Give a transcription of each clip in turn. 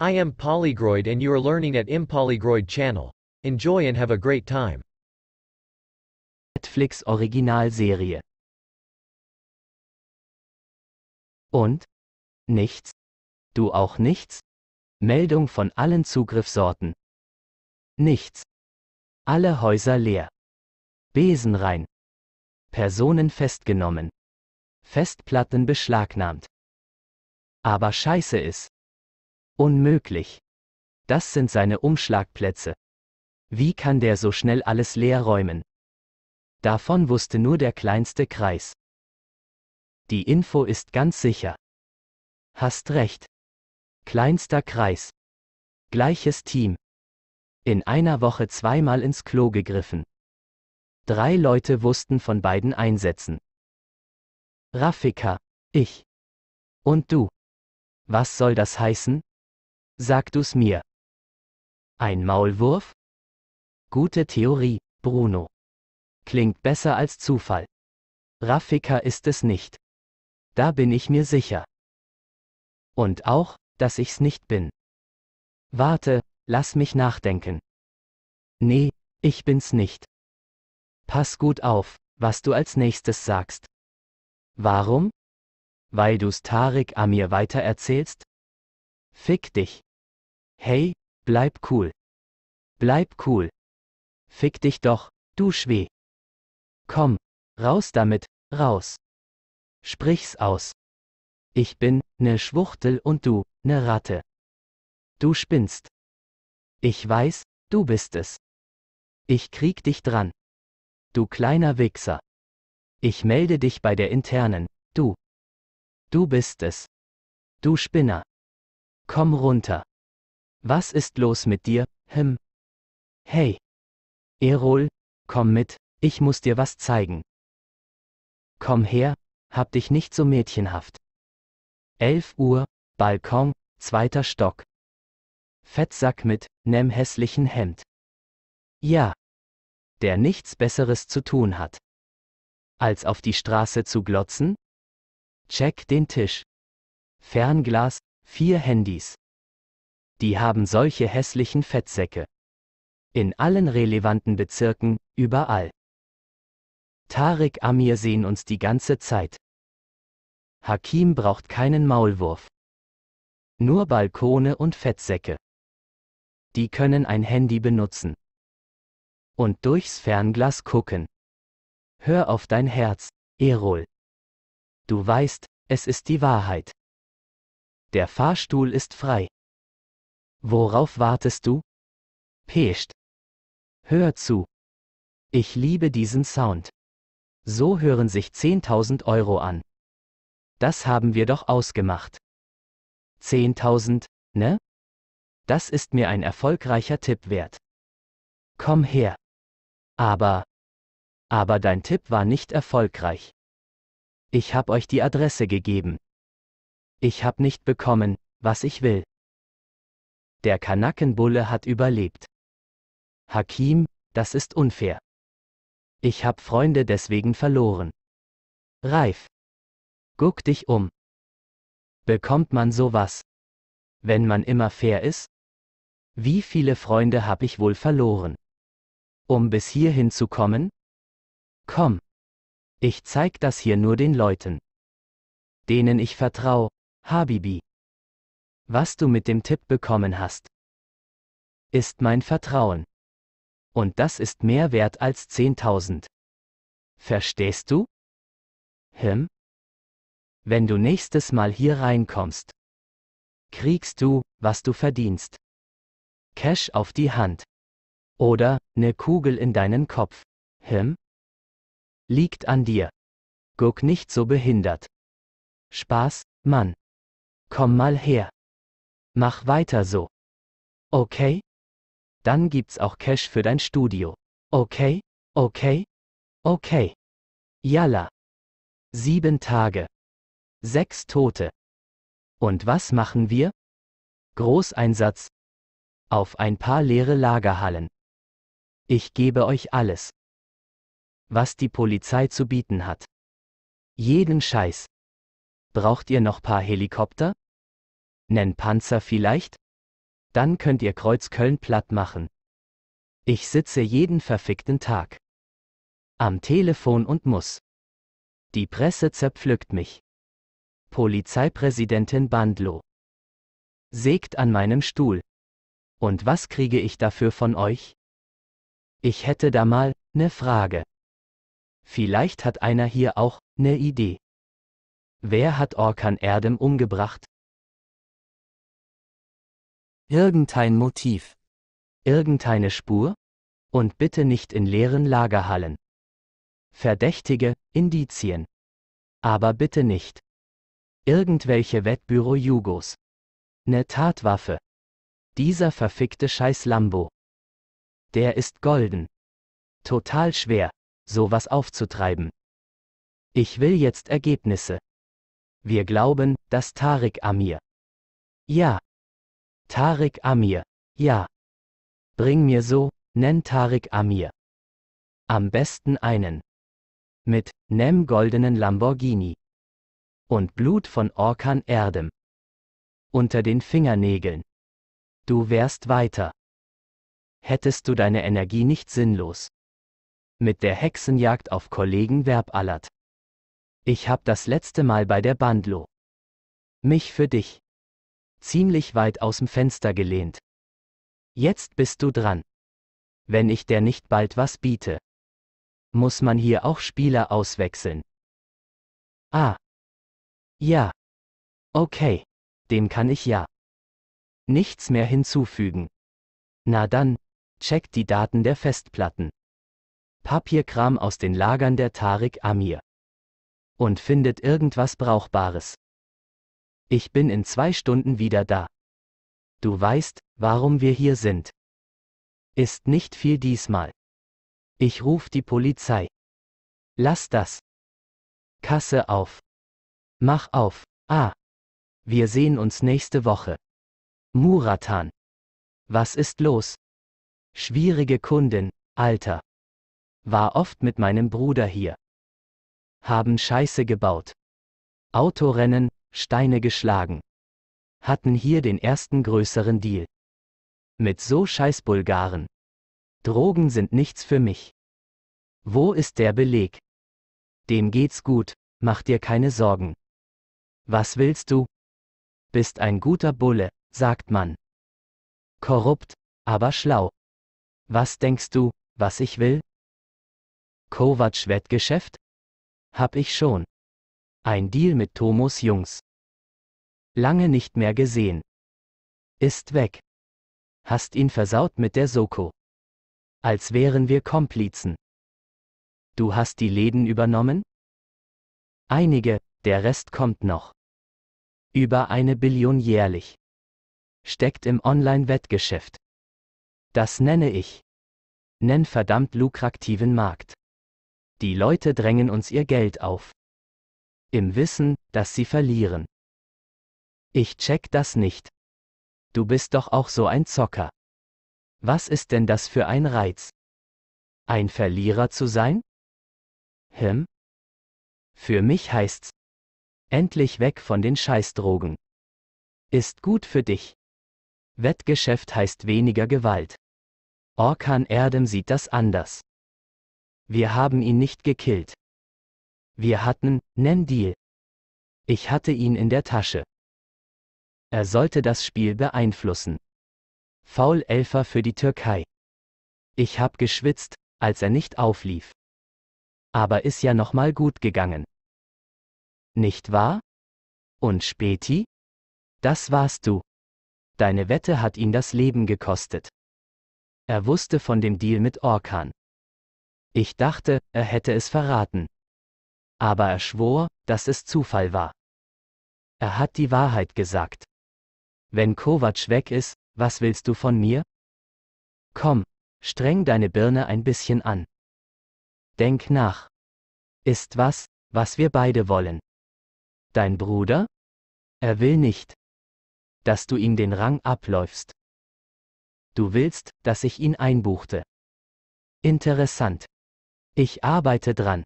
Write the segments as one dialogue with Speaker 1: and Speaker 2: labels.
Speaker 1: I am Polygroid and you are learning at Impolygroid channel. Enjoy and have a great time. Netflix Originalserie. Und? Nichts? Du auch nichts? Meldung von allen Zugriffsorten. Nichts. Alle Häuser leer. Besen rein. Personen festgenommen. Festplatten beschlagnahmt. Aber scheiße ist. Unmöglich. Das sind seine Umschlagplätze. Wie kann der so schnell alles leer räumen? Davon wusste nur der kleinste Kreis. Die Info ist ganz sicher. Hast recht. Kleinster Kreis. Gleiches Team. In einer Woche zweimal ins Klo gegriffen. Drei Leute wussten von beiden Einsätzen. Rafika, ich und du. Was soll das heißen? Sag du's mir. Ein Maulwurf? Gute Theorie, Bruno. Klingt besser als Zufall. Raffika ist es nicht. Da bin ich mir sicher. Und auch, dass ich's nicht bin. Warte, lass mich nachdenken. Nee, ich bin's nicht. Pass gut auf, was du als nächstes sagst. Warum? Weil du's Tarek Amir weitererzählst? Fick dich. Hey, bleib cool. Bleib cool. Fick dich doch, du Schweh. Komm, raus damit, raus. Sprich's aus. Ich bin, ne Schwuchtel und du, ne Ratte. Du spinnst. Ich weiß, du bist es. Ich krieg dich dran. Du kleiner Wichser. Ich melde dich bei der internen, du. Du bist es. Du Spinner. Komm runter. Was ist los mit dir, Hm? Hey. Erol, komm mit, ich muss dir was zeigen. Komm her, hab dich nicht so mädchenhaft. 11 Uhr, Balkon, zweiter Stock. Fettsack mit, nem hässlichen Hemd. Ja. Der nichts Besseres zu tun hat. Als auf die Straße zu glotzen? Check den Tisch. Fernglas, vier Handys die haben solche hässlichen Fettsäcke. In allen relevanten Bezirken, überall. Tarek Amir sehen uns die ganze Zeit. Hakim braucht keinen Maulwurf. Nur Balkone und Fettsäcke. Die können ein Handy benutzen. Und durchs Fernglas gucken. Hör auf dein Herz, Erol. Du weißt, es ist die Wahrheit. Der Fahrstuhl ist frei. Worauf wartest du? Pescht. Hör zu. Ich liebe diesen Sound. So hören sich 10.000 Euro an. Das haben wir doch ausgemacht. 10.000, ne? Das ist mir ein erfolgreicher Tipp wert. Komm her. Aber. Aber dein Tipp war nicht erfolgreich. Ich hab euch die Adresse gegeben. Ich hab nicht bekommen, was ich will. Der Kanakenbulle hat überlebt. Hakim, das ist unfair. Ich hab Freunde deswegen verloren. Reif. Guck dich um. Bekommt man sowas? Wenn man immer fair ist? Wie viele Freunde hab ich wohl verloren? Um bis hierhin zu kommen? Komm. Ich zeig das hier nur den Leuten. Denen ich vertrau, Habibi was du mit dem Tipp bekommen hast, ist mein Vertrauen. Und das ist mehr wert als 10.000. Verstehst du? Hm? Wenn du nächstes Mal hier reinkommst, kriegst du, was du verdienst. Cash auf die Hand. Oder, ne Kugel in deinen Kopf. Hm? Liegt an dir. Guck nicht so behindert. Spaß, Mann. Komm mal her. Mach weiter so. Okay? Dann gibt's auch Cash für dein Studio. Okay? Okay? Okay. Yalla. Sieben Tage. Sechs Tote. Und was machen wir? Großeinsatz. Auf ein paar leere Lagerhallen. Ich gebe euch alles. Was die Polizei zu bieten hat. Jeden Scheiß. Braucht ihr noch paar Helikopter? Nen Panzer vielleicht? Dann könnt ihr Kreuz Köln platt machen. Ich sitze jeden verfickten Tag. Am Telefon und muss. Die Presse zerpflückt mich. Polizeipräsidentin Bandlo. Sägt an meinem Stuhl. Und was kriege ich dafür von euch? Ich hätte da mal, ne Frage. Vielleicht hat einer hier auch, ne Idee. Wer hat Orkan Erdem umgebracht? Irgendein Motiv. Irgendeine Spur? Und bitte nicht in leeren Lagerhallen. Verdächtige, Indizien. Aber bitte nicht. Irgendwelche Wettbüro-Jugos. Ne Tatwaffe. Dieser verfickte Scheiß Lambo. Der ist golden. Total schwer, sowas aufzutreiben. Ich will jetzt Ergebnisse. Wir glauben, dass Tarik Amir. Ja, Tarik Amir. Ja. Bring mir so, nenn Tarik Amir. Am besten einen. Mit, nem goldenen Lamborghini. Und Blut von Orkan Erdem. Unter den Fingernägeln. Du wärst weiter. Hättest du deine Energie nicht sinnlos. Mit der Hexenjagd auf Kollegen Werbalert. Ich hab das letzte Mal bei der Bandlo. Mich für dich ziemlich weit ausm Fenster gelehnt. Jetzt bist du dran. Wenn ich der nicht bald was biete. Muss man hier auch Spieler auswechseln? Ah. Ja. Okay. Dem kann ich ja. Nichts mehr hinzufügen. Na dann, check die Daten der Festplatten. Papierkram aus den Lagern der Tarik Amir. Und findet irgendwas Brauchbares. Ich bin in zwei Stunden wieder da. Du weißt, warum wir hier sind. Ist nicht viel diesmal. Ich ruf die Polizei. Lass das. Kasse auf. Mach auf. Ah. Wir sehen uns nächste Woche. Muratan. Was ist los? Schwierige Kundin, Alter. War oft mit meinem Bruder hier. Haben Scheiße gebaut. Autorennen, Steine geschlagen. Hatten hier den ersten größeren Deal. Mit so scheiß Bulgaren. Drogen sind nichts für mich. Wo ist der Beleg? Dem geht's gut, mach dir keine Sorgen. Was willst du? Bist ein guter Bulle, sagt man. Korrupt, aber schlau. Was denkst du, was ich will? Kovac-Wettgeschäft? Hab ich schon. Ein Deal mit Tomos Jungs. Lange nicht mehr gesehen. Ist weg. Hast ihn versaut mit der Soko. Als wären wir Komplizen. Du hast die Läden übernommen? Einige, der Rest kommt noch. Über eine Billion jährlich. Steckt im Online-Wettgeschäft. Das nenne ich. Nenn verdammt lukrativen Markt. Die Leute drängen uns ihr Geld auf. Im Wissen, dass sie verlieren. Ich check das nicht. Du bist doch auch so ein Zocker. Was ist denn das für ein Reiz? Ein Verlierer zu sein? Hm? Für mich heißt's. Endlich weg von den Scheißdrogen. Ist gut für dich. Wettgeschäft heißt weniger Gewalt. Orkan Erdem sieht das anders. Wir haben ihn nicht gekillt. Wir hatten nen Deal. Ich hatte ihn in der Tasche. Er sollte das Spiel beeinflussen. Foul-Elfer für die Türkei. Ich hab geschwitzt, als er nicht auflief. Aber ist ja nochmal gut gegangen. Nicht wahr? Und Späti? Das warst du. Deine Wette hat ihn das Leben gekostet. Er wusste von dem Deal mit Orkan. Ich dachte, er hätte es verraten aber er schwor, dass es Zufall war. Er hat die Wahrheit gesagt. Wenn Kovac weg ist, was willst du von mir? Komm, streng deine Birne ein bisschen an. Denk nach. Ist was, was wir beide wollen. Dein Bruder? Er will nicht, dass du ihm den Rang abläufst. Du willst, dass ich ihn einbuchte. Interessant. Ich arbeite dran.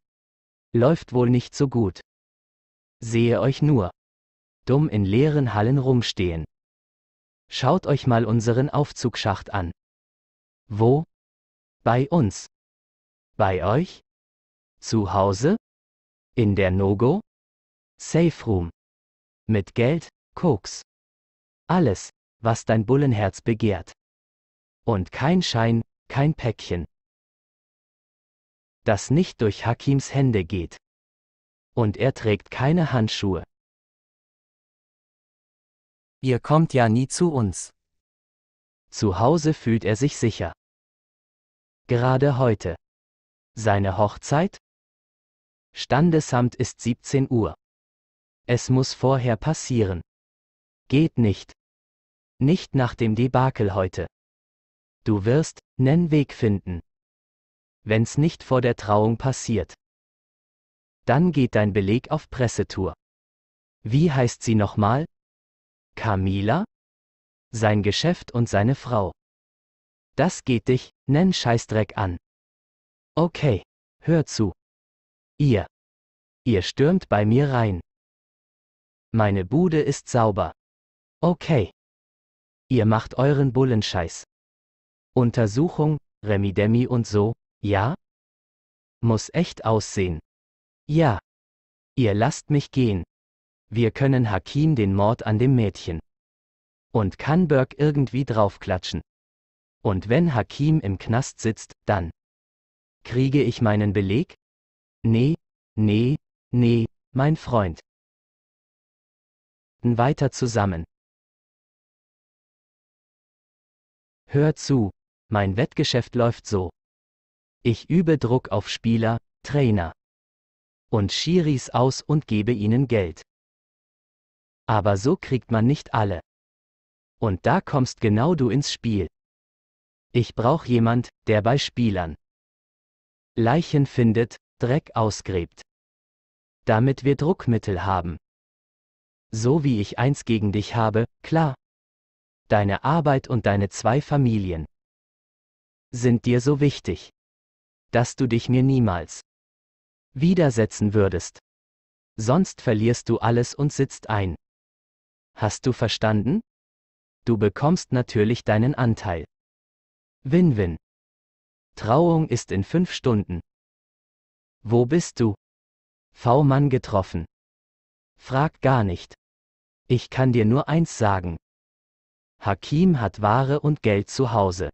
Speaker 1: Läuft wohl nicht so gut. Sehe euch nur. Dumm in leeren Hallen rumstehen. Schaut euch mal unseren Aufzugsschacht an. Wo? Bei uns. Bei euch? Zu Hause? In der Nogo? Safe Room. Mit Geld, Koks. Alles, was dein Bullenherz begehrt. Und kein Schein, kein Päckchen das nicht durch Hakims Hände geht. Und er trägt keine Handschuhe. Ihr kommt ja nie zu uns. Zu Hause fühlt er sich sicher. Gerade heute. Seine Hochzeit? Standesamt ist 17 Uhr. Es muss vorher passieren. Geht nicht. Nicht nach dem Debakel heute. Du wirst nen Weg finden wenn's nicht vor der Trauung passiert. Dann geht dein Beleg auf Pressetour. Wie heißt sie nochmal? Camila? Sein Geschäft und seine Frau. Das geht dich, nenn Scheißdreck an. Okay, hör zu. Ihr. Ihr stürmt bei mir rein. Meine Bude ist sauber. Okay. Ihr macht euren Bullenscheiß. Untersuchung, Remi Demi und so, ja? Muss echt aussehen. Ja. Ihr lasst mich gehen. Wir können Hakim den Mord an dem Mädchen. Und kann Kanberg irgendwie draufklatschen. Und wenn Hakim im Knast sitzt, dann. Kriege ich meinen Beleg? Nee, nee, nee, mein Freund. Weiter zusammen. Hör zu, mein Wettgeschäft läuft so. Ich übe Druck auf Spieler, Trainer und Schiris aus und gebe ihnen Geld. Aber so kriegt man nicht alle. Und da kommst genau du ins Spiel. Ich brauch jemand, der bei Spielern Leichen findet, Dreck ausgräbt. Damit wir Druckmittel haben. So wie ich eins gegen dich habe, klar. Deine Arbeit und deine zwei Familien sind dir so wichtig dass du dich mir niemals widersetzen würdest. Sonst verlierst du alles und sitzt ein. Hast du verstanden? Du bekommst natürlich deinen Anteil. Win-win. Trauung ist in fünf Stunden. Wo bist du? V-Mann getroffen. Frag gar nicht. Ich kann dir nur eins sagen. Hakim hat Ware und Geld zu Hause.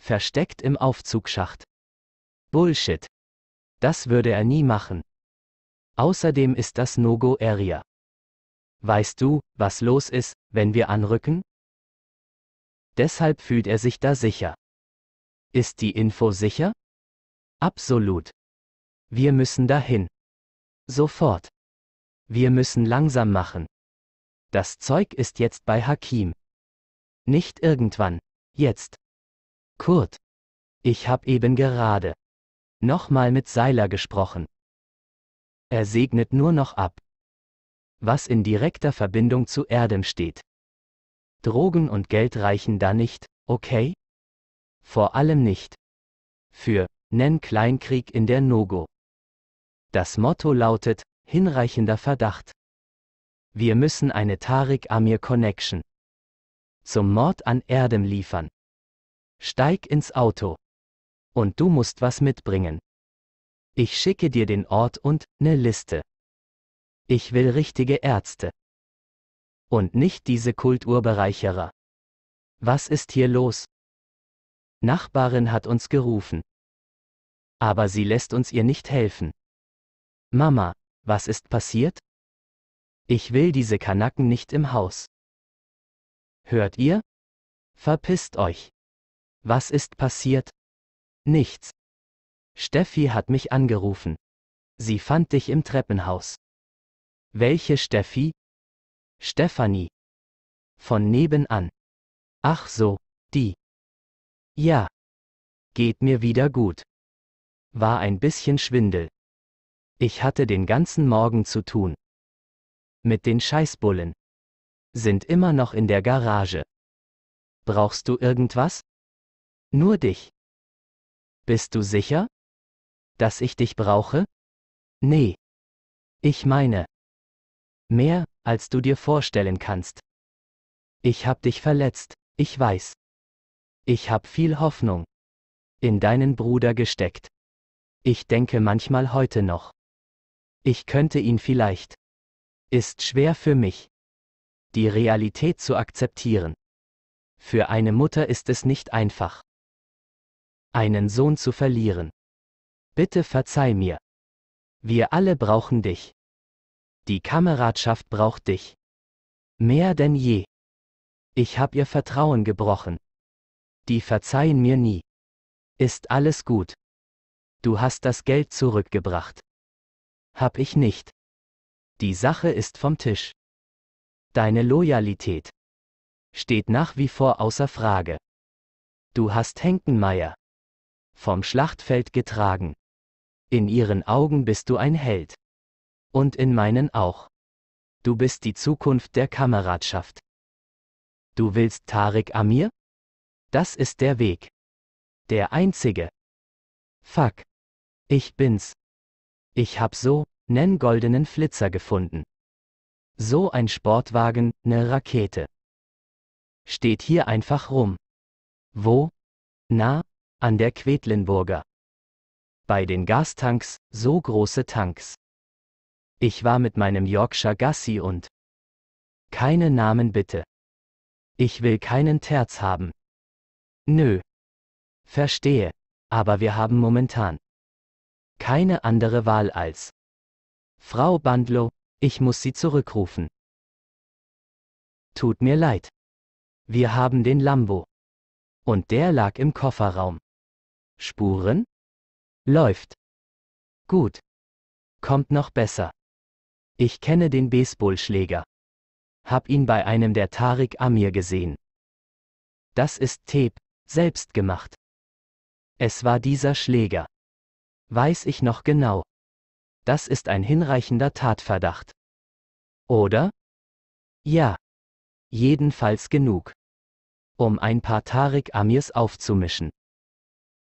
Speaker 1: Versteckt im Aufzugsschacht. Bullshit. Das würde er nie machen. Außerdem ist das No-Go-Area. Weißt du, was los ist, wenn wir anrücken? Deshalb fühlt er sich da sicher. Ist die Info sicher? Absolut. Wir müssen dahin. Sofort. Wir müssen langsam machen. Das Zeug ist jetzt bei Hakim. Nicht irgendwann. Jetzt. Kurt. Ich hab eben gerade. Nochmal mit Seiler gesprochen. Er segnet nur noch ab. Was in direkter Verbindung zu Erdem steht. Drogen und Geld reichen da nicht, okay? Vor allem nicht. Für Nen Kleinkrieg in der Nogo. Das Motto lautet, hinreichender Verdacht. Wir müssen eine Tarik Amir Connection zum Mord an Erdem liefern. Steig ins Auto. Und du musst was mitbringen. Ich schicke dir den Ort und ne Liste. Ich will richtige Ärzte. Und nicht diese Kulturbereicherer. Was ist hier los? Nachbarin hat uns gerufen. Aber sie lässt uns ihr nicht helfen. Mama, was ist passiert? Ich will diese Kanaken nicht im Haus. Hört ihr? Verpisst euch. Was ist passiert? Nichts. Steffi hat mich angerufen. Sie fand dich im Treppenhaus. Welche Steffi? Stefanie. Von nebenan. Ach so, die. Ja. Geht mir wieder gut. War ein bisschen Schwindel. Ich hatte den ganzen Morgen zu tun. Mit den Scheißbullen. Sind immer noch in der Garage. Brauchst du irgendwas? Nur dich. Bist du sicher? Dass ich dich brauche? Nee. Ich meine. Mehr, als du dir vorstellen kannst. Ich hab dich verletzt, ich weiß. Ich hab viel Hoffnung. In deinen Bruder gesteckt. Ich denke manchmal heute noch. Ich könnte ihn vielleicht. Ist schwer für mich. Die Realität zu akzeptieren. Für eine Mutter ist es nicht einfach einen Sohn zu verlieren. Bitte verzeih mir. Wir alle brauchen dich. Die Kameradschaft braucht dich. Mehr denn je. Ich hab ihr Vertrauen gebrochen. Die verzeihen mir nie. Ist alles gut. Du hast das Geld zurückgebracht. Hab ich nicht. Die Sache ist vom Tisch. Deine Loyalität steht nach wie vor außer Frage. Du hast Henkenmeier vom Schlachtfeld getragen. In ihren Augen bist du ein Held. Und in meinen auch. Du bist die Zukunft der Kameradschaft. Du willst Tarek Amir? Das ist der Weg. Der einzige. Fuck. Ich bin's. Ich hab so, nen goldenen Flitzer gefunden. So ein Sportwagen, ne Rakete. Steht hier einfach rum. Wo? Na, an der Quedlinburger. Bei den Gastanks, so große Tanks. Ich war mit meinem Yorkshire Gassi und keine Namen bitte. Ich will keinen Terz haben. Nö. Verstehe, aber wir haben momentan keine andere Wahl als Frau Bandlow, ich muss Sie zurückrufen. Tut mir leid. Wir haben den Lambo. Und der lag im Kofferraum. Spuren? Läuft. Gut. Kommt noch besser. Ich kenne den Baseballschläger. Hab ihn bei einem der Tarik Amir gesehen. Das ist Teb, selbst gemacht. Es war dieser Schläger. Weiß ich noch genau. Das ist ein hinreichender Tatverdacht. Oder? Ja. Jedenfalls genug. Um ein paar Tarik Amirs aufzumischen.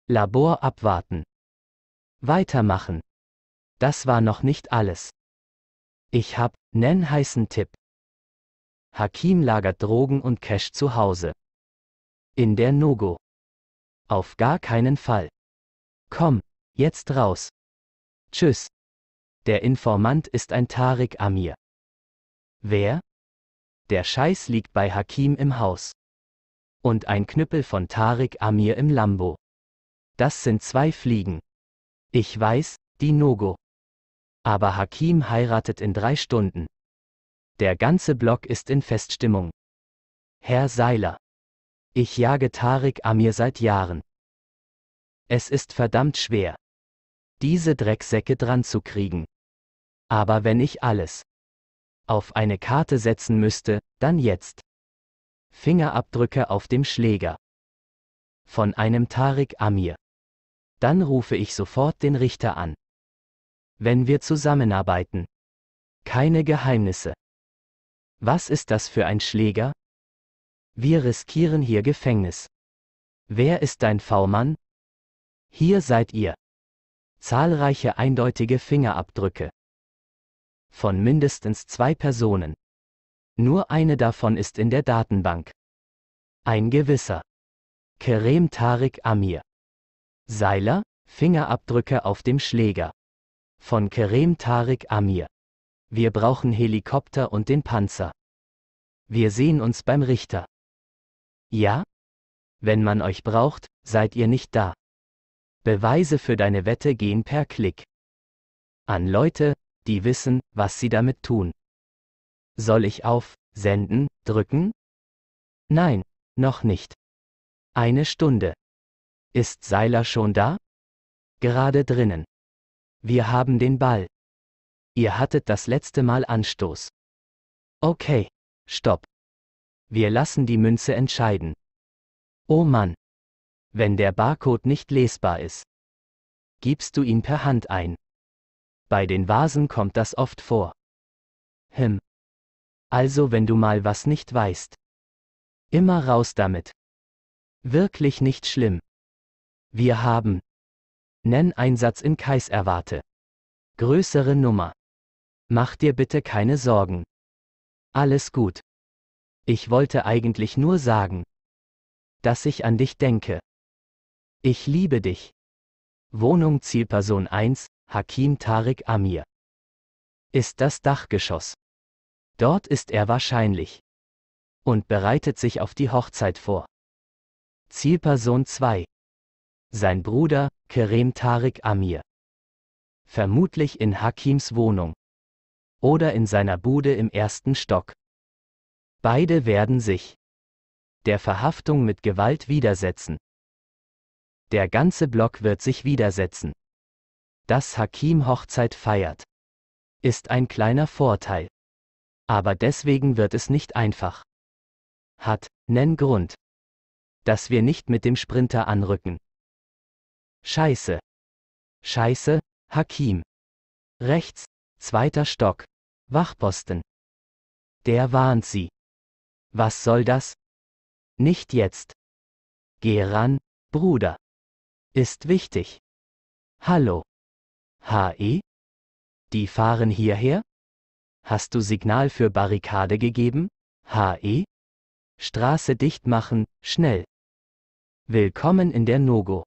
Speaker 1: Labor abwarten. Weitermachen. Das war noch nicht alles. Ich hab nen heißen Tipp. Hakim lagert Drogen und Cash zu Hause. In der Nogo. Auf gar keinen Fall. Komm, jetzt raus. Tschüss. Der Informant ist ein Tarik Amir. Wer? Der Scheiß liegt bei Hakim im Haus. Und ein Knüppel von Tarik Amir im Lambo das sind zwei Fliegen. Ich weiß, die Nogo. Aber Hakim heiratet in drei Stunden. Der ganze Block ist in Feststimmung. Herr Seiler. Ich jage Tarek Amir seit Jahren. Es ist verdammt schwer. Diese Drecksäcke dran zu kriegen. Aber wenn ich alles auf eine Karte setzen müsste, dann jetzt. Fingerabdrücke auf dem Schläger. Von einem Tarek Amir. Dann rufe ich sofort den Richter an. Wenn wir zusammenarbeiten. Keine Geheimnisse. Was ist das für ein Schläger? Wir riskieren hier Gefängnis. Wer ist dein V-Mann? Hier seid ihr. Zahlreiche eindeutige Fingerabdrücke. Von mindestens zwei Personen. Nur eine davon ist in der Datenbank. Ein gewisser. Kerem Tarek Amir. Seiler, Fingerabdrücke auf dem Schläger. Von Kerem Tarek Amir. Wir brauchen Helikopter und den Panzer. Wir sehen uns beim Richter. Ja? Wenn man euch braucht, seid ihr nicht da. Beweise für deine Wette gehen per Klick. An Leute, die wissen, was sie damit tun. Soll ich auf Senden drücken? Nein, noch nicht. Eine Stunde. Ist Seiler schon da? Gerade drinnen. Wir haben den Ball. Ihr hattet das letzte Mal Anstoß. Okay. Stopp. Wir lassen die Münze entscheiden. Oh Mann. Wenn der Barcode nicht lesbar ist, gibst du ihn per Hand ein. Bei den Vasen kommt das oft vor. Hm. Also wenn du mal was nicht weißt. Immer raus damit. Wirklich nicht schlimm. Wir haben Nenn Einsatz in Kais erwarte. Größere Nummer. Mach dir bitte keine Sorgen. Alles gut. Ich wollte eigentlich nur sagen, dass ich an dich denke. Ich liebe dich. Wohnung Zielperson 1, Hakim Tarik Amir. Ist das Dachgeschoss. Dort ist er wahrscheinlich. Und bereitet sich auf die Hochzeit vor. Zielperson 2. Sein Bruder, Kerem Tariq Amir. Vermutlich in Hakims Wohnung. Oder in seiner Bude im ersten Stock. Beide werden sich der Verhaftung mit Gewalt widersetzen. Der ganze Block wird sich widersetzen. Dass Hakim Hochzeit feiert, ist ein kleiner Vorteil. Aber deswegen wird es nicht einfach. Hat, nenn Grund, dass wir nicht mit dem Sprinter anrücken. Scheiße. Scheiße, Hakim. Rechts, zweiter Stock. Wachposten. Der warnt sie. Was soll das? Nicht jetzt. Geh ran, Bruder. Ist wichtig. Hallo. HE? Die fahren hierher? Hast du Signal für Barrikade gegeben? HE? Straße dicht machen, schnell. Willkommen in der Nogo.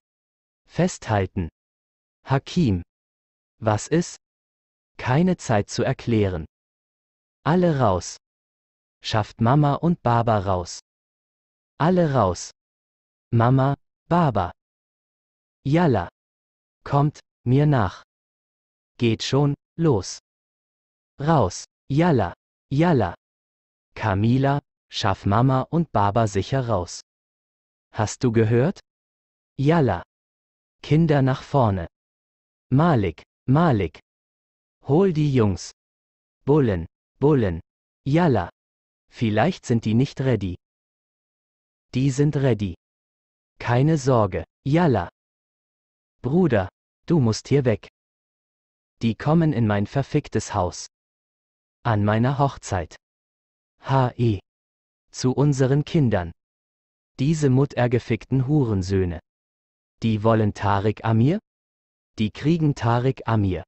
Speaker 1: Festhalten. Hakim. Was ist? Keine Zeit zu erklären. Alle raus. Schafft Mama und Baba raus. Alle raus. Mama, Baba. Yalla. Kommt, mir nach. Geht schon, los. Raus, Yalla, Yalla. Camila, schaff Mama und Baba sicher raus. Hast du gehört? Yalla. Kinder nach vorne. Malik, Malik. Hol die Jungs. Bullen, Bullen. Yalla. Vielleicht sind die nicht ready. Die sind ready. Keine Sorge, Yalla. Bruder, du musst hier weg. Die kommen in mein verficktes Haus. An meiner Hochzeit. H.E. Zu unseren Kindern. Diese muttergefickten Hurensöhne. Die wollen Tarik Amir? Die kriegen Tarik Amir.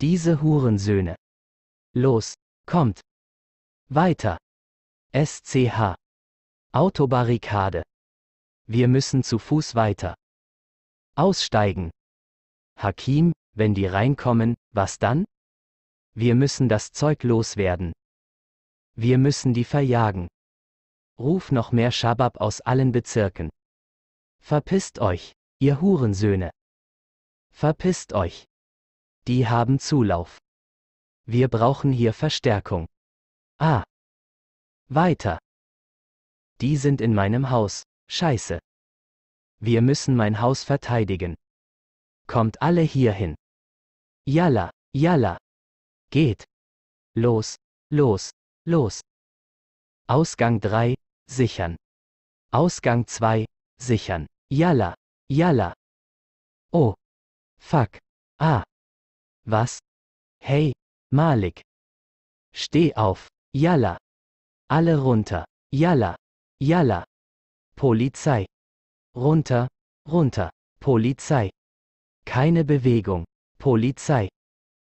Speaker 1: Diese Hurensöhne. Los, kommt. Weiter. SCH. Autobarrikade. Wir müssen zu Fuß weiter. Aussteigen. Hakim, wenn die reinkommen, was dann? Wir müssen das Zeug loswerden. Wir müssen die verjagen. Ruf noch mehr Schabab aus allen Bezirken. Verpisst euch. Ihr Hurensöhne! Verpisst euch! Die haben Zulauf. Wir brauchen hier Verstärkung. Ah! Weiter! Die sind in meinem Haus, scheiße! Wir müssen mein Haus verteidigen. Kommt alle hierhin. Yalla, yalla. Geht. Los, los, los. Ausgang 3, sichern. Ausgang 2, sichern. Yalla, Yalla. Oh. Fuck. Ah. Was? Hey, Malik. Steh auf. Yalla. Alle runter. Yalla. Yalla. Polizei. Runter, runter. Polizei. Keine Bewegung. Polizei.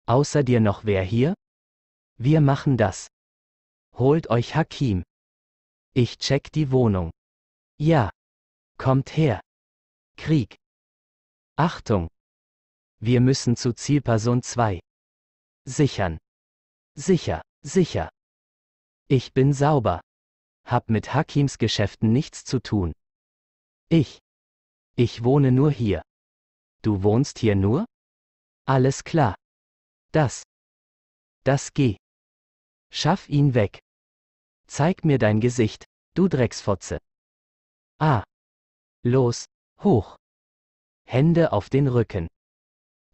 Speaker 1: Außer dir noch wer hier? Wir machen das. Holt euch Hakim. Ich check die Wohnung. Ja. Kommt her. Krieg. Achtung! Wir müssen zu Zielperson 2. Sichern. Sicher, sicher. Ich bin sauber. Hab mit Hakims Geschäften nichts zu tun. Ich. Ich wohne nur hier. Du wohnst hier nur? Alles klar. Das. Das geh. Schaff ihn weg. Zeig mir dein Gesicht, du Drecksfotze. Ah. Los, Hoch. Hände auf den Rücken.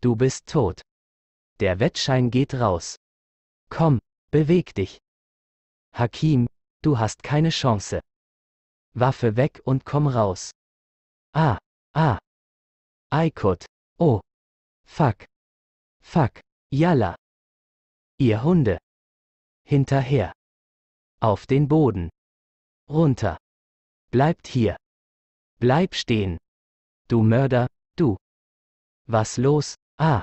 Speaker 1: Du bist tot. Der Wettschein geht raus. Komm, beweg dich. Hakim, du hast keine Chance. Waffe weg und komm raus. Ah, ah. Aykut. Oh. Fuck. Fuck. Yalla. Ihr Hunde. Hinterher. Auf den Boden. Runter. Bleibt hier. Bleib stehen. Du Mörder, du. Was los? Ah.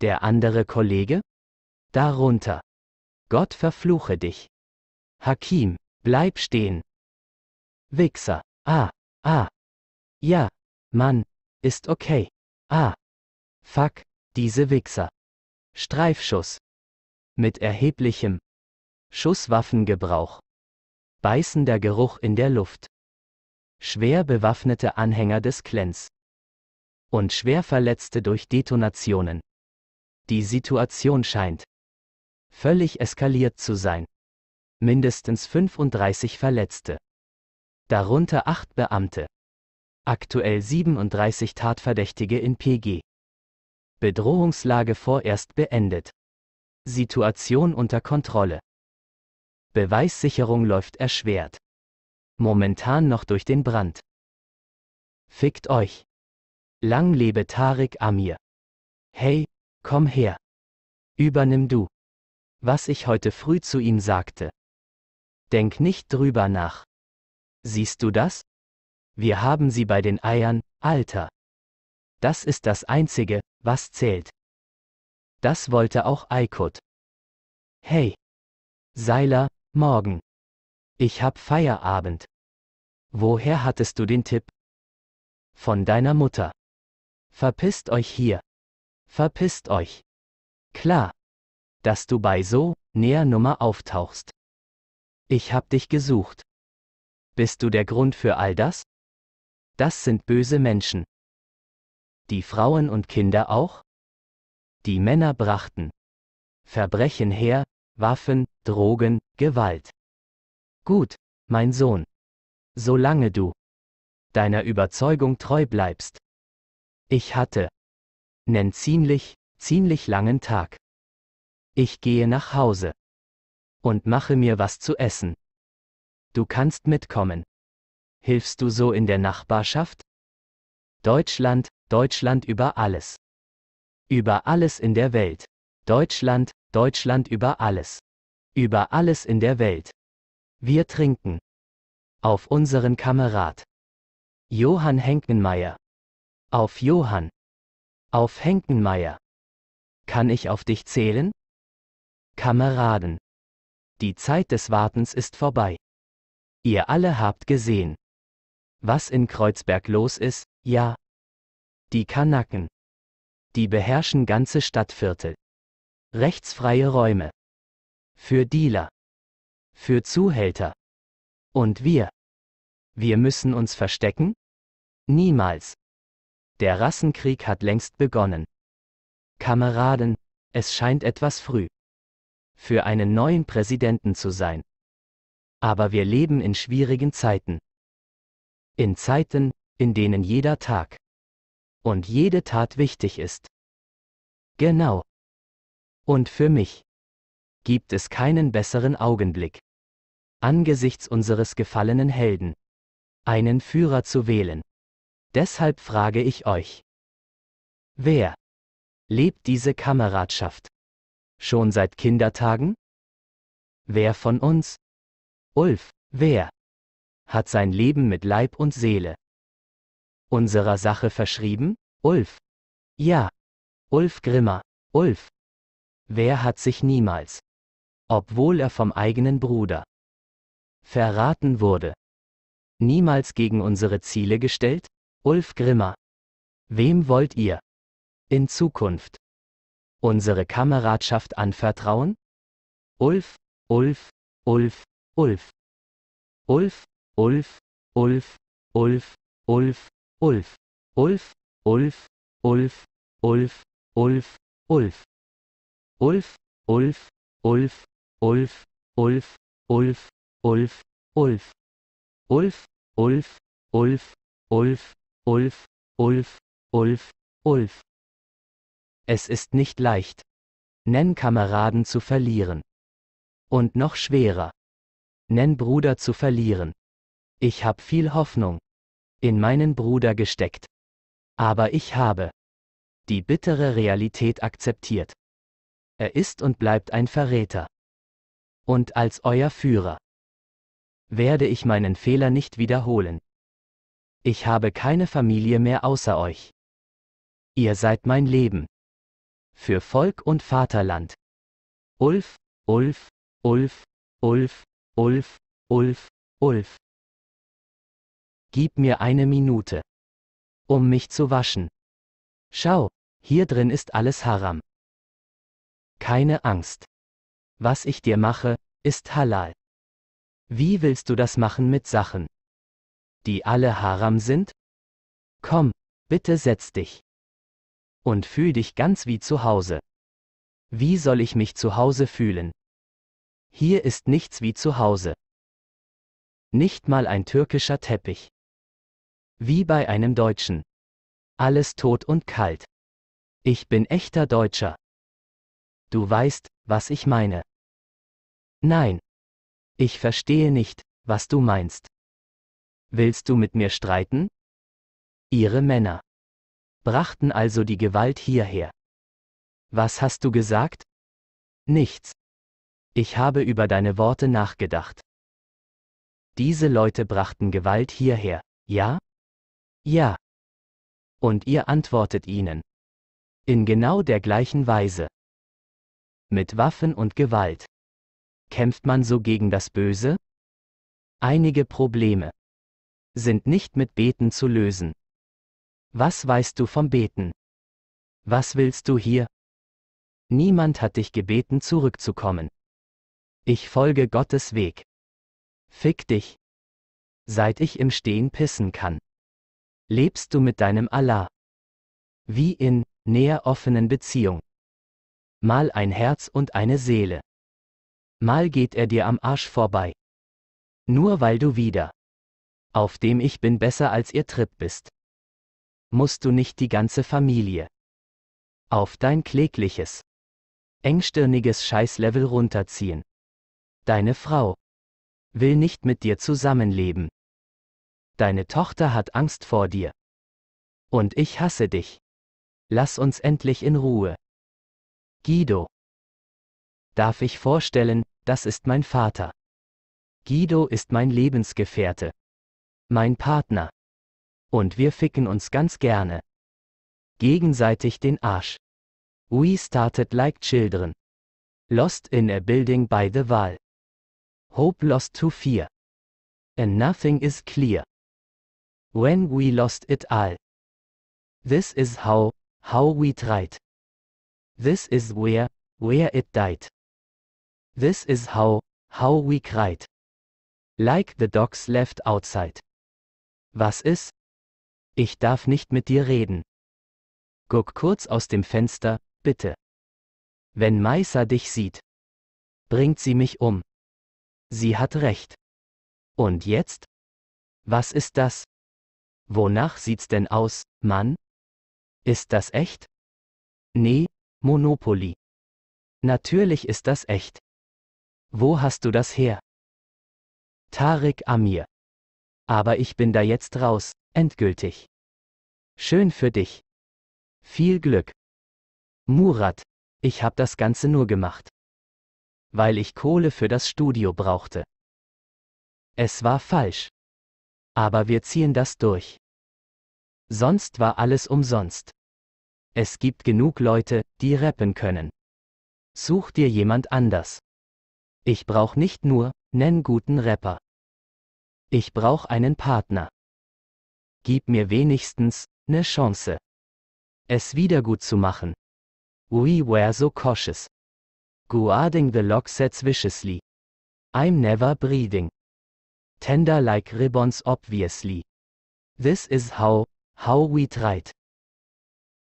Speaker 1: Der andere Kollege? Darunter. Gott verfluche dich. Hakim, bleib stehen. Wichser. Ah, ah. Ja, Mann, ist okay. Ah. Fuck, diese Wichser. Streifschuss. Mit erheblichem Schusswaffengebrauch. Beißender Geruch in der Luft schwer bewaffnete Anhänger des Clans und schwer Verletzte durch Detonationen. Die Situation scheint völlig eskaliert zu sein. Mindestens 35 Verletzte, darunter 8 Beamte. Aktuell 37 Tatverdächtige in PG. Bedrohungslage vorerst beendet. Situation unter Kontrolle. Beweissicherung läuft erschwert momentan noch durch den Brand. Fickt euch. Lang lebe Tarek Amir. Hey, komm her. Übernimm du. Was ich heute früh zu ihm sagte. Denk nicht drüber nach. Siehst du das? Wir haben sie bei den Eiern, Alter. Das ist das Einzige, was zählt. Das wollte auch Aykut. Hey. Seiler, morgen. Ich hab Feierabend. Woher hattest du den Tipp? Von deiner Mutter. Verpisst euch hier. Verpisst euch. Klar. Dass du bei so, näher Nummer auftauchst. Ich hab dich gesucht. Bist du der Grund für all das? Das sind böse Menschen. Die Frauen und Kinder auch? Die Männer brachten Verbrechen her, Waffen, Drogen, Gewalt. Gut, mein Sohn solange du deiner Überzeugung treu bleibst. Ich hatte nen ziemlich, ziemlich langen Tag. Ich gehe nach Hause und mache mir was zu essen. Du kannst mitkommen. Hilfst du so in der Nachbarschaft? Deutschland, Deutschland über alles. Über alles in der Welt. Deutschland, Deutschland über alles. Über alles in der Welt. Wir trinken. Auf unseren Kamerad. Johann Henkenmeier. Auf Johann. Auf Henkenmeier. Kann ich auf dich zählen? Kameraden. Die Zeit des Wartens ist vorbei. Ihr alle habt gesehen. Was in Kreuzberg los ist, ja. Die Kanaken. Die beherrschen ganze Stadtviertel. Rechtsfreie Räume. Für Dealer. Für Zuhälter. Und wir? Wir müssen uns verstecken? Niemals. Der Rassenkrieg hat längst begonnen. Kameraden, es scheint etwas früh für einen neuen Präsidenten zu sein. Aber wir leben in schwierigen Zeiten. In Zeiten, in denen jeder Tag und jede Tat wichtig ist. Genau. Und für mich gibt es keinen besseren Augenblick angesichts unseres gefallenen Helden, einen Führer zu wählen. Deshalb frage ich euch, wer lebt diese Kameradschaft? Schon seit Kindertagen? Wer von uns? Ulf, wer? Hat sein Leben mit Leib und Seele. Unserer Sache verschrieben? Ulf. Ja. Ulf Grimmer. Ulf. Wer hat sich niemals, obwohl er vom eigenen Bruder verraten wurde. Niemals gegen unsere Ziele gestellt? Ulf Grimmer. Wem wollt ihr in Zukunft unsere Kameradschaft anvertrauen? Ulf, Ulf, Ulf, Ulf. Ulf, Ulf, Ulf, Ulf, Ulf, Ulf, Ulf, Ulf, Ulf, Ulf, Ulf, Ulf. Ulf, Ulf, Ulf, Ulf, Ulf, Ulf, Ulf. Ulf, Ulf, Ulf, Ulf, Ulf, Ulf, Ulf, Ulf, Ulf, Ulf. Es ist nicht leicht, Nennkameraden zu verlieren. Und noch schwerer, Nennbruder zu verlieren. Ich hab viel Hoffnung in meinen Bruder gesteckt. Aber ich habe die bittere Realität akzeptiert. Er ist und bleibt ein Verräter. Und als euer Führer werde ich meinen Fehler nicht wiederholen. Ich habe keine Familie mehr außer euch. Ihr seid mein Leben. Für Volk und Vaterland. Ulf, Ulf, Ulf, Ulf, Ulf, Ulf, Ulf. Gib mir eine Minute. Um mich zu waschen. Schau, hier drin ist alles Haram. Keine Angst. Was ich dir mache, ist halal. Wie willst du das machen mit Sachen, die alle haram sind? Komm, bitte setz dich. Und fühl dich ganz wie zu Hause. Wie soll ich mich zu Hause fühlen? Hier ist nichts wie zu Hause. Nicht mal ein türkischer Teppich. Wie bei einem Deutschen. Alles tot und kalt. Ich bin echter Deutscher. Du weißt, was ich meine. Nein, ich verstehe nicht, was du meinst. Willst du mit mir streiten? Ihre Männer brachten also die Gewalt hierher. Was hast du gesagt? Nichts. Ich habe über deine Worte nachgedacht. Diese Leute brachten Gewalt hierher, ja? Ja. Und ihr antwortet ihnen. In genau der gleichen Weise. Mit Waffen und Gewalt kämpft man so gegen das Böse? Einige Probleme sind nicht mit Beten zu lösen. Was weißt du vom Beten? Was willst du hier? Niemand hat dich gebeten zurückzukommen. Ich folge Gottes Weg. Fick dich. Seit ich im Stehen pissen kann. Lebst du mit deinem Allah. Wie in näher offenen Beziehung. Mal ein Herz und eine Seele. Mal geht er dir am Arsch vorbei. Nur weil du wieder. Auf dem ich bin besser als ihr Trip bist. Musst du nicht die ganze Familie. Auf dein klägliches. Engstirniges Scheißlevel runterziehen. Deine Frau. Will nicht mit dir zusammenleben. Deine Tochter hat Angst vor dir. Und ich hasse dich. Lass uns endlich in Ruhe. Guido. Darf ich vorstellen, das ist mein Vater. Guido ist mein Lebensgefährte. Mein Partner. Und wir ficken uns ganz gerne. Gegenseitig den Arsch. We started like children. Lost in a building by the wall. Hope lost to fear. And nothing is clear. When we lost it all. This is how, how we tried. This is where, where it died. This is how, how we cried. Like the dogs left outside. Was ist? Ich darf nicht mit dir reden. Guck kurz aus dem Fenster, bitte. Wenn Maisa dich sieht, bringt sie mich um. Sie hat recht. Und jetzt? Was ist das? Wonach sieht's denn aus, Mann? Ist das echt? Nee, Monopoly. Natürlich ist das echt. Wo hast du das her? Tarek Amir. Aber ich bin da jetzt raus, endgültig. Schön für dich. Viel Glück. Murat, ich hab das Ganze nur gemacht. Weil ich Kohle für das Studio brauchte. Es war falsch. Aber wir ziehen das durch. Sonst war alles umsonst. Es gibt genug Leute, die rappen können. Such dir jemand anders. Ich brauch nicht nur nen guten Rapper. Ich brauch einen Partner. Gib mir wenigstens ne Chance. Es wieder gut zu machen. We were so cautious. Guarding the lock sets viciously. I'm never breathing. Tender like ribbons obviously. This is how, how we tried.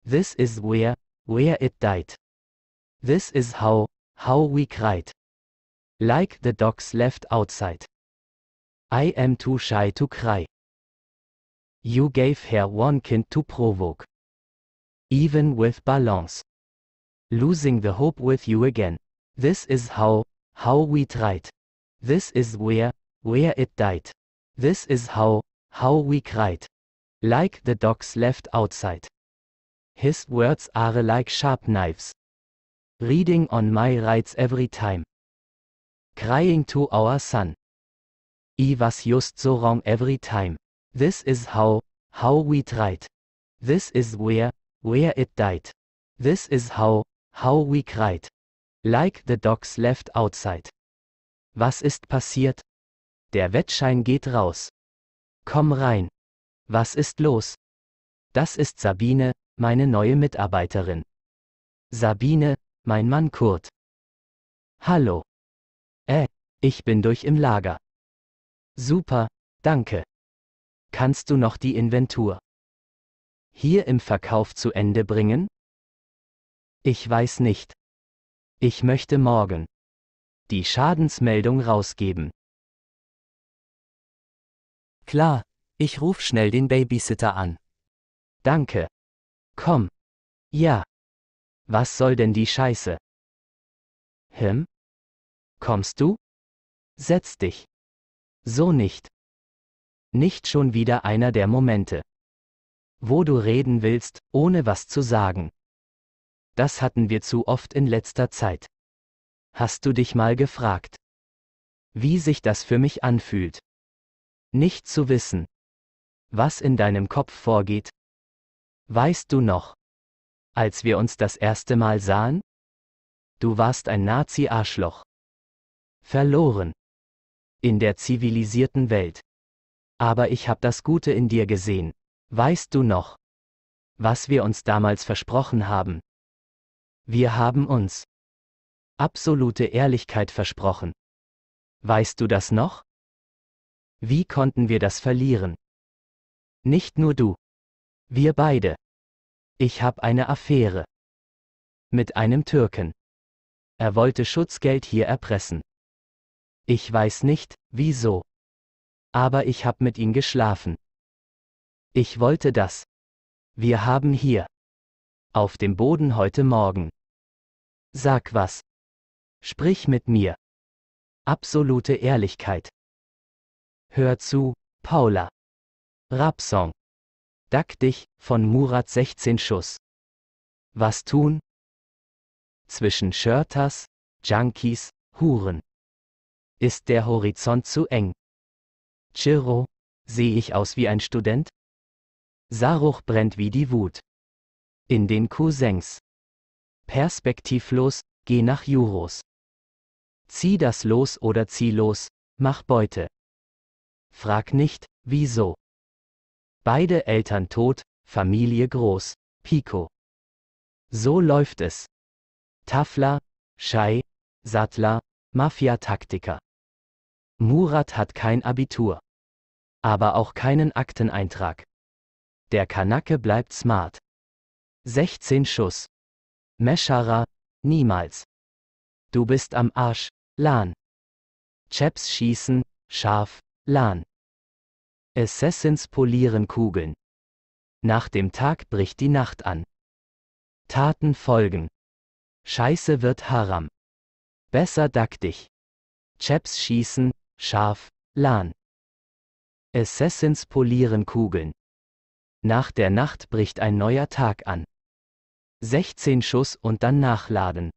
Speaker 1: This is where, where it died. This is how, how we cried. Like the dogs left outside. I am too shy to cry. You gave her one kind to provoke. Even with balance. Losing the hope with you again. This is how, how we tried. This is where, where it died. This is how, how we cried. Like the dogs left outside. His words are like sharp knives. Reading on my rights every time. Crying to our son. I was just so wrong every time. This is how, how we tried. This is where, where it died. This is how, how we cried. Like the dogs left outside. Was ist passiert? Der Wettschein geht raus. Komm rein. Was ist los? Das ist Sabine, meine neue Mitarbeiterin. Sabine, mein Mann Kurt. Hallo. Äh, ich bin durch im Lager. Super, danke. Kannst du noch die Inventur hier im Verkauf zu Ende bringen? Ich weiß nicht. Ich möchte morgen die Schadensmeldung rausgeben. Klar, ich ruf schnell den Babysitter an. Danke. Komm. Ja. Was soll denn die Scheiße? Hm? Kommst du? Setz dich. So nicht. Nicht schon wieder einer der Momente. Wo du reden willst, ohne was zu sagen. Das hatten wir zu oft in letzter Zeit. Hast du dich mal gefragt? Wie sich das für mich anfühlt. Nicht zu wissen. Was in deinem Kopf vorgeht? Weißt du noch? Als wir uns das erste Mal sahen? Du warst ein Nazi-Arschloch verloren. In der zivilisierten Welt. Aber ich hab das Gute in dir gesehen. Weißt du noch? Was wir uns damals versprochen haben. Wir haben uns absolute Ehrlichkeit versprochen. Weißt du das noch? Wie konnten wir das verlieren? Nicht nur du. Wir beide. Ich hab eine Affäre. Mit einem Türken. Er wollte Schutzgeld hier erpressen. Ich weiß nicht, wieso. Aber ich hab mit ihm geschlafen. Ich wollte das. Wir haben hier. Auf dem Boden heute Morgen. Sag was. Sprich mit mir. Absolute Ehrlichkeit. Hör zu, Paula. Rapsong. Dack dich, von Murat 16 Schuss. Was tun? Zwischen Shirtas, Junkies, Huren. Ist der Horizont zu eng? Chiro, sehe ich aus wie ein Student? Saruch brennt wie die Wut. In den Cousins. Perspektivlos, geh nach Juros. Zieh das los oder zieh los, mach Beute. Frag nicht, wieso. Beide Eltern tot, Familie groß, Pico. So läuft es. Tafla, Schei, Sattler, Mafia-Taktiker. Murat hat kein Abitur. Aber auch keinen Akteneintrag. Der Kanake bleibt smart. 16 Schuss. Meschara, niemals. Du bist am Arsch, Lan. Chaps schießen, scharf, Lan. Assassins polieren Kugeln. Nach dem Tag bricht die Nacht an. Taten folgen. Scheiße wird haram. Besser dack dich. Chaps schießen, Schaf, Lan. Assassins polieren Kugeln. Nach der Nacht bricht ein neuer Tag an. 16 Schuss und dann nachladen.